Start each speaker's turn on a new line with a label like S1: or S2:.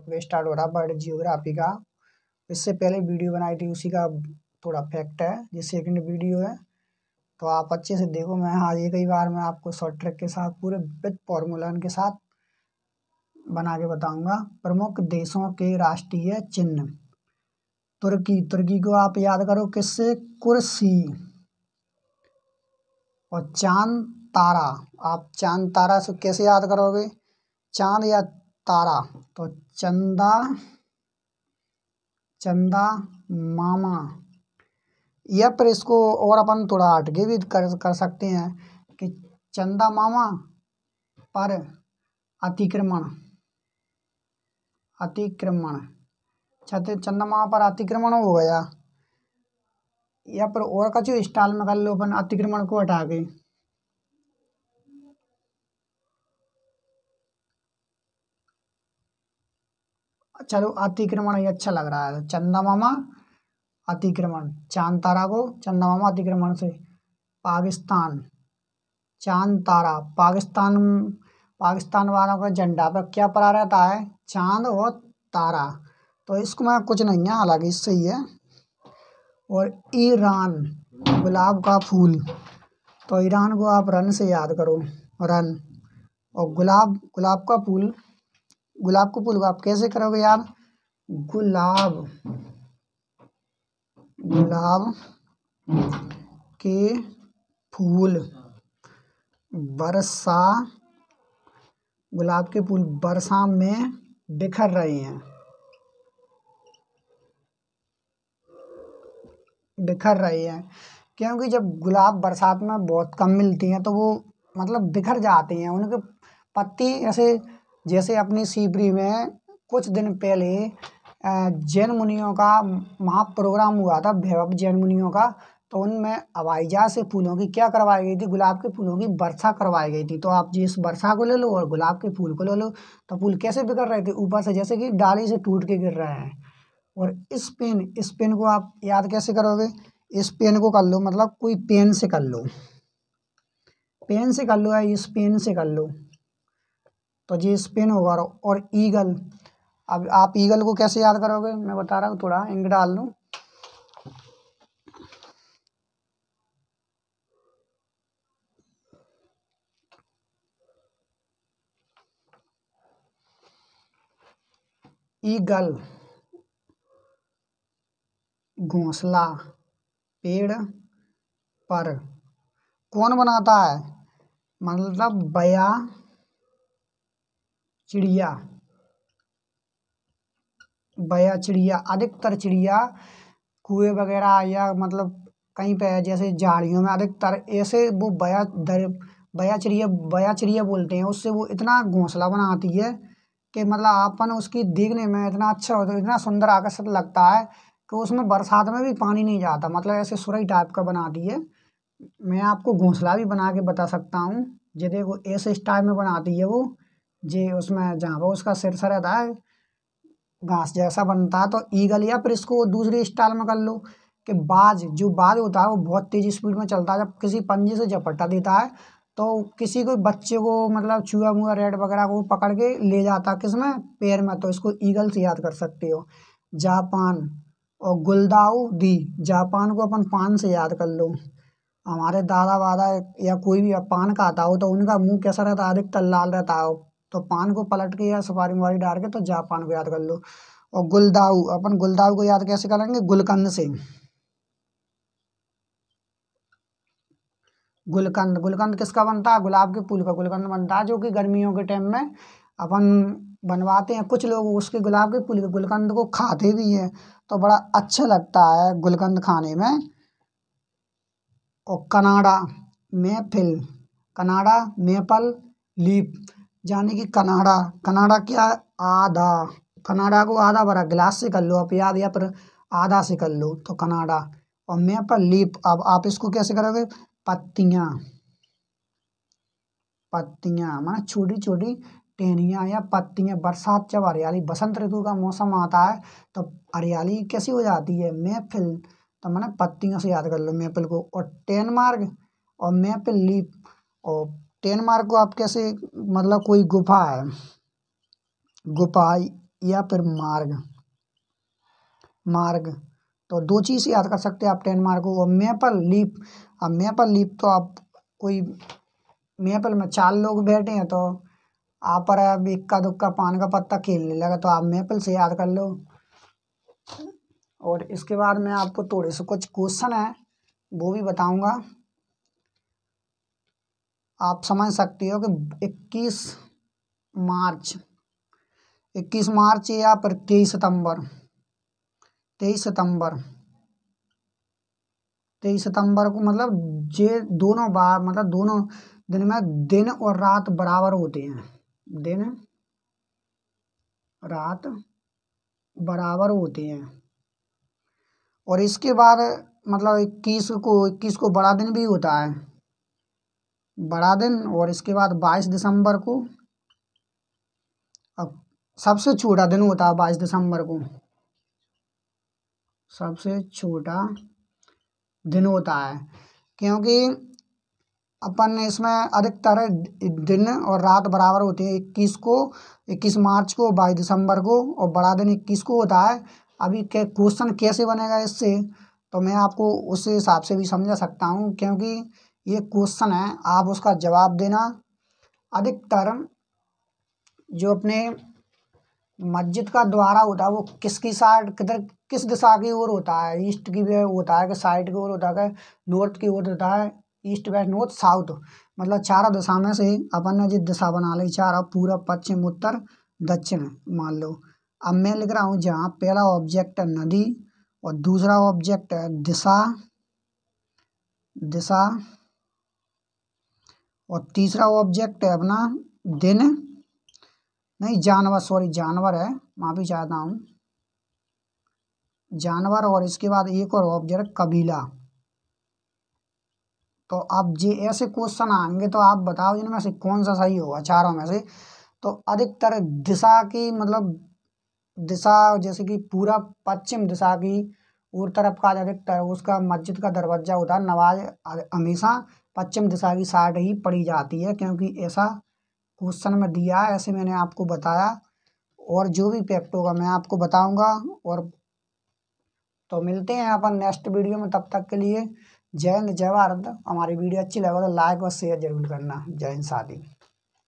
S1: पे स्टार्ट हो रहा है वर्ल्ड जियोग्राफी का इससे पहले वीडियो बनाई थी उसी का थोड़ा फैक्ट है ये सेकंड वीडियो है तो आप अच्छे से देखो मैं हाँ ये कई बार मैं आपको शॉर्ट ट्रैक के साथ पूरे विद फॉर्मूलन के साथ बना के बताऊंगा प्रमुख देशों के राष्ट्रीय चिन्ह तुर्की तुर्की को आप याद करो किससे कुर्सी और चांद तारा आप चांद तारा से कैसे याद करोगे चांद या तारा तो चंदा चंदा मामा या पर इसको और अपन थोड़ा अटके भी कर कर सकते हैं कि चंदा मामा पर अतिक्रमण अतिक्रमण छत अच्छा, तो चंदा मामा पर अतिक्रमण हो गया या पर और कचो स्टाल में कर लो अपन अतिक्रमण को हटा के चलो अतिक्रमण ये अच्छा लग रहा है चंदा मामा अतिक्रमण चांद तारा को चंदा मामा अतिक्रमण से पाकिस्तान चांद तारा पाकिस्तान पाकिस्तान वालों का झंडा पर क्या पड़ा रहता है चांद और तारा तो इसको मैं कुछ नहीं है हालांकि इससे ही है और ईरान गुलाब का फूल तो ईरान को आप रन से याद करो रन और गुलाब गुलाब का फूल गुलाब को फूल को आप कैसे करोगे यार गुलाब गुलाब के फूल बरसा गुलाब के फूल बरसा में बिखर रहे हैं बिखर रहे हैं क्योंकि जब गुलाब बरसात में बहुत कम मिलती हैं तो वो मतलब बिखर जाती हैं उनके पत्ती ऐसे जैसे अपनी सीपरी में कुछ दिन पहले जैन मुनियों का महाप्रोग्राम हुआ था वैभव जैन मुनियों का तो उनमें हवाई जहाज से फूलों की क्या करवाई गई थी गुलाब के फूलों की वर्षा करवाई गई थी तो आप जिस वर्षा को ले लो और गुलाब के फूल को ले लो तो फूल कैसे बिगड़ रहे थे ऊपर से जैसे कि डाली से टूट के गिर रहे हैं और इस पेन इस पेन को आप याद कैसे करोगे इस पेन को कर लो मतलब कोई पेन से कर लो पेन से कर लो या इस पेन से कर लो तो जी स्पिन होगा और ईगल अब आप ईगल को कैसे याद करोगे मैं बता रहा हूँ थोड़ा इंक डाल लूँ ईगल घोंसला पेड़ पर कौन बनाता है मतलब बया चिड़िया बया चिड़िया अधिकतर चिड़िया कुएं वगैरह या मतलब कहीं पे जैसे झाड़ियों में अधिकतर ऐसे वो बया दर बया चिड़िया बया चिड़िया बोलते हैं उससे वो इतना घोंसला बनाती है कि मतलब आपन उसकी देखने में इतना अच्छा होता है इतना सुंदर आकर्षक लगता है कि उसमें बरसात में भी पानी नहीं जाता मतलब ऐसे सुरई टाइप का बनाती है मैं आपको घोंसला भी बना के बता सकता हूँ जैसे वो ऐसे स्टाइल में बनाती है वो जी उसमें जहाँ वो उसका सिर सर रहता है घास जैसा बनता है तो ईगल या फिर इसको दूसरी स्टाइल में कर लो कि बाज जो बाज होता है वो बहुत तेज़ी स्पीड में चलता है जब किसी पंजे से झपट्टा देता है तो किसी को बच्चे को मतलब चूहा मुआ रेड वगैरह को पकड़ के ले जाता किस में पैर में तो इसको ईगल से याद कर सकते हो जापान और गुलदाऊ दी जापान को अपन पान से याद कर लो हमारे दादा वादा या कोई भी पान खाता हो तो उनका मुंह कैसा रहता है अधिकतर लाल रहता है तो पान को पलट के या सुपारी मुबारी डाल के तो जापान को याद कर लो और गुलदाऊ अपन गुलदाऊ को याद कैसे करेंगे गुलकंद से गुलकंद गुलकंद किसका बनता है गुलाब के फूल का गुलकंद बनता है जो कि गर्मियों के टाइम में अपन बनवाते हैं कुछ लोग उसके गुलाब के फूल के गुलकंद को खाते भी हैं तो बड़ा अच्छा लगता है गुलकंद खाने में और Canada maple Canada maple leaf जाने की कनाडा कनाडा क्या आधा कनाडा को आधा भरा गिलास से कर लो आप याद या पर आधा से कर लो तो कनाडा और मैं पर लीप अब आप इसको कैसे करोगे पत्तियाँ पत्तियाँ माना छोटी छोटी टहनियाँ या पत्तियाँ बरसात जब हरियाली बसंत ऋतु का मौसम आता है तो हरियाली कैसी हो जाती है मैपिल तो मैंने पत्तियों से याद कर लो मैपिल को और टेनमार्ग और मैपिल लीप और टेन मार्क को आप कैसे मतलब कोई गुफा है गुफा या फिर मार्ग मार्ग तो दो चीज़ याद कर सकते हैं आप टेन मार्क को और मेपल लीप अब मेपल लीप तो आप कोई मेपल में चार लोग बैठे हैं तो आप पर अब इक्का दुक्का पान का पत्ता खेलने लगा तो आप मेपल से याद कर लो और इसके बाद मैं आपको थोड़े से कुछ क्वेश्चन है वो भी बताऊंगा आप समझ सकते हो कि 21 मार्च 21 मार्च या पर 23 सितंबर 23 सितंबर 23 सितंबर को मतलब जे दोनों बार मतलब दोनों दिन में दिन और रात बराबर होते हैं दिन रात बराबर होते हैं और इसके बाद मतलब इक्कीस को इक्कीस को बड़ा दिन भी होता है बड़ा दिन और इसके बाद बाईस दिसंबर को अब सबसे छोटा दिन होता है बाईस दिसंबर को सबसे छोटा दिन होता है क्योंकि अपन इसमें अधिकतर दिन और रात बराबर होती है इक्कीस को इक्कीस मार्च को बाईस दिसंबर को और बड़ा दिन इक्कीस को होता है अभी के क्वेश्चन कैसे बनेगा इससे तो मैं आपको उस हिसाब से भी समझा सकता हूँ क्योंकि ये क्वेश्चन है आप उसका जवाब देना अधिकतर जो अपने मस्जिद का द्वारा होता है वो किसकी साइड किधर किस दिशा की ओर होता है ईस्ट की वे होता है कि साइड की ओर होता है नॉर्थ की ओर होता है ईस्ट वेस्ट नॉर्थ साउथ मतलब चारों दिशा में से अपन ने जिस दिशा बना ली चारा पूरा पश्चिम उत्तर दक्षिण मान लो अब मैं लिख रहा हूँ जहाँ पहला ऑब्जेक्ट है नदी और दूसरा ऑब्जेक्ट है दिशा दिशा और तीसरा ऑब्जेक्ट है अपना दिन नहीं जानवर सॉरी जानवर है माफी चाहता हूँ जानवर और इसके बाद एक और ऑब्जेक्ट कबीला तो अब जे ऐसे क्वेश्चन आएंगे तो आप बताओ इनमें से कौन सा सही होगा चारों में से तो अधिकतर दिशा की मतलब दिशा जैसे कि पूरा पश्चिम दिशा की और तरफ का अधिकतर उसका मस्जिद का दरवाज़ा होता है नवाज हमेशा पश्चिम दिशा की साइड ही पड़ी जाती है क्योंकि ऐसा क्वेश्चन में दिया है ऐसे मैंने आपको बताया और जो भी फैक्ट होगा मैं आपको बताऊंगा और तो मिलते हैं अपन नेक्स्ट वीडियो में तब तक के लिए जय हिंद जय भारत हमारी वीडियो अच्छी लगे तो लाइक और शेयर जरूर करना जय हिंद शादी